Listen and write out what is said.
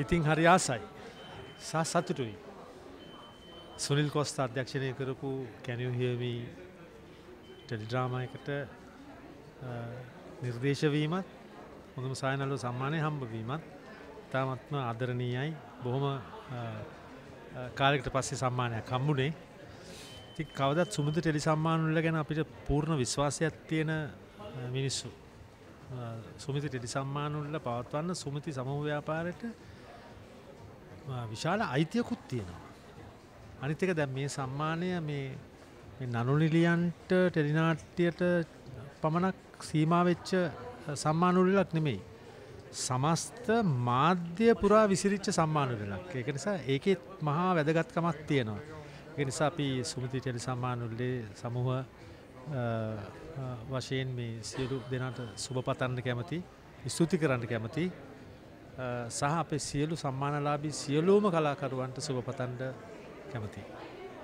ඉතින් හරි ආසයි සහ සතුටුයි සුනිල් කොස්ත අධ්‍යක්ෂණය කරපු කැනයුහියමී ටෙලිඩ්‍රාමයකට නිර්දේශවීමත් හොඳම සයනල්ලු සම්මානය හම්බවීමත් තාමත්ම අදරණීයයි බොහොම කාලෙකට පස්සේ සම්මානයක් කම්බුණේ ති කවදත් සුමුද ටෙලි සම්මානුල්ල ගැන අපිට පූර්ණ විශ්වාසයක් තියෙන මිනිස්සු සුමිති ටෙලි සම්මානුල්ල පවත්වන්න සුමති සමූව්‍යාපාරයට විශාල අයිතියකුත් තියෙනවා. අනිත් එක දැන් මේ සම්මානය මේ නනුලිලියන්ට ටෙලිනාට්‍යයට පමණක් සීමා වෙච්ච සම්මානුලිලක් නෙමෙයි. සමස්ත මාධ්‍ය පුරා විසිරිච්ච සම්මානුලිලක්. ඒක නිසා ඒකෙත් මහා වැදගත්කමක් තියෙනවා. ඒක නිසා අපි සුමති ටෙලි සම්මානුලිලේ සමූහ වශයෙන් මේ සියලු දෙනාට සුබ පතන්න කැමති, ස්තුති කරන්න කැමති. සහ අපේ සියලු සම්මානලාබී සියලූම කලාකරුවන්ට සුභපතන්ඩ කැමතියි.